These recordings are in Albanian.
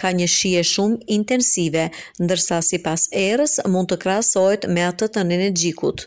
ka një shije shumë intensive, ndërsa si pas erës mund të krasojt me atë të në energjikut.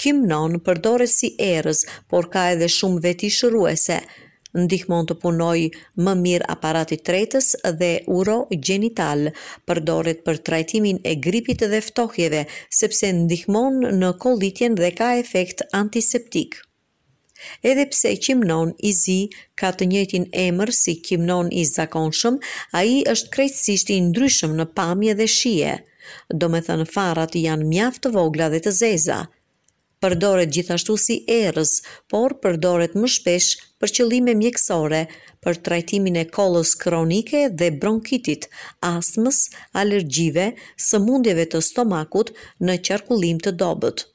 Kimnon përdore si erës, por ka edhe shumë veti shëruese, ndihmon të punoj më mirë aparatit tretës dhe uro përdoret për trajtimin e gripit dhe ftohjeve, sepse ndihmon në kolitjen dhe ka efekt antiseptik. Edhe pse Kimnon i zi ka të njëjtin emër si Kimnon i zakonshëm, ai është krejtësisht i ndryshëm në pamje dhe shije. Do me thënë farat janë mjaftë të vogla dhe të zeza. Përdoret gjithashtu si erës, por përdoret më shpesh për qëllime mjekësore, për trajtimin e kolës kronike dhe bronkitit, astmës, alergjive, sëmundjeve të stomakut në qarkullim të dobët.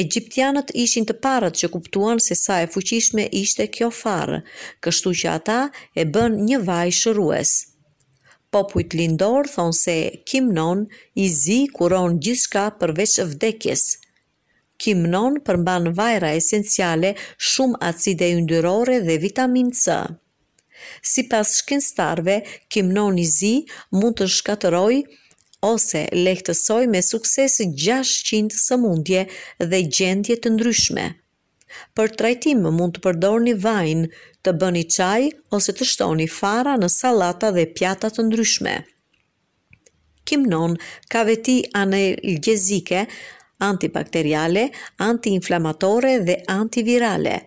Egjiptianët ishin të parët që kuptuan se sa e fuqishme ishte kjo farë, kështu që ata e bën një vaj shërues. Popujt lindor thonë se Kimnon i zi kuron gjithka përveç vdekjes. Kimnon përmban vajra esenciale shumë acide yndyrore dhe vitamin C. Si pas shkenstarve, Kimnon i zi mund të shkateroj ose lehtësoj me sukses 600 sëmundje dhe gjendje të ndryshme. Për trajtim mund të përdorni vajnë, të bëni çaj ose të shtoni fara në sallata dhe pjata të ndryshme. Kimnon ka veti analgjezike, antibakteriale, antiinflamatore dhe antivirale.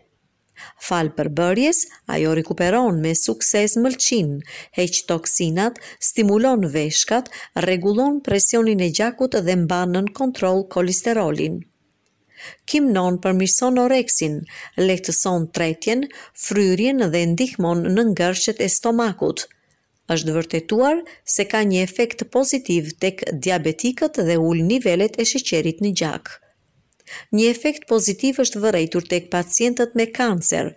Falë për bërjes, ajo rikuperon me sukses mëlqin, heq toksinat, stimulon veshkat, regulon presionin e gjakut dhe mbanën kontrol kolesterolin. Kimnon përmirson oreksin, lehtëson tretjen, fryrjen dhe ndihmon në ngërshet e stomakut. Është vërtetuar se ka një efekt pozitiv tek diabetikët dhe ul nivelet e sheqerit në gjakë një efekt pozitiv është vërejtur tek pacientët me kancer.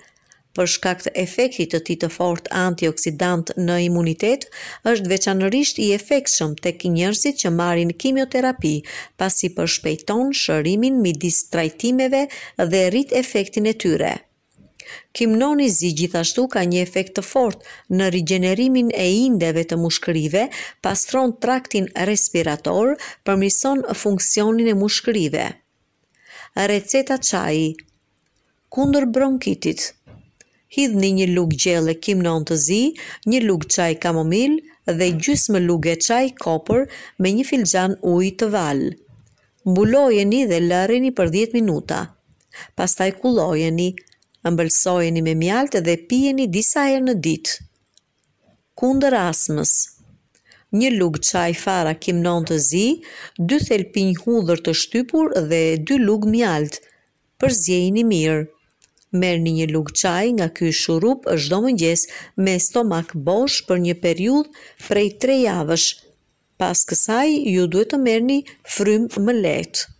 Për shkak të efektit të tij të fortë antioksidant në imunitet, është veçanërisht i efektshëm tek njerëzit që marrin kimioterapi, pasi përshpejton shërimin midis trajtimeve dhe rrit efektin e tyre. Kimnoni zi gjithashtu ka një efekt të fort në rigjenerimin e indeve të mushkërive, pastron traktin respirator, përmison funksionin e mushkërive receta qaj kundër bronkitit, hidhni një lug e kim në të zi, një lug qaj kamomil dhe gjysë më lug e qaj kopër me një filxan uj të valë. Mbulojeni dhe lërini për 10 minuta. Pastaj kullojeni, mbëlsojeni me mjaltë dhe pijeni disa e në ditë. Kundër asmës një lugë qaj fara kim non të zi, dy thelpin hudhër të shtypur dhe dy lugë mjalt, për zjejni mirë. Merë një një lugë qaj nga ky shurup është do mëngjes me stomak bosh për një periud prej tre javësh, pas kësaj ju duhet të merë një frym më letë.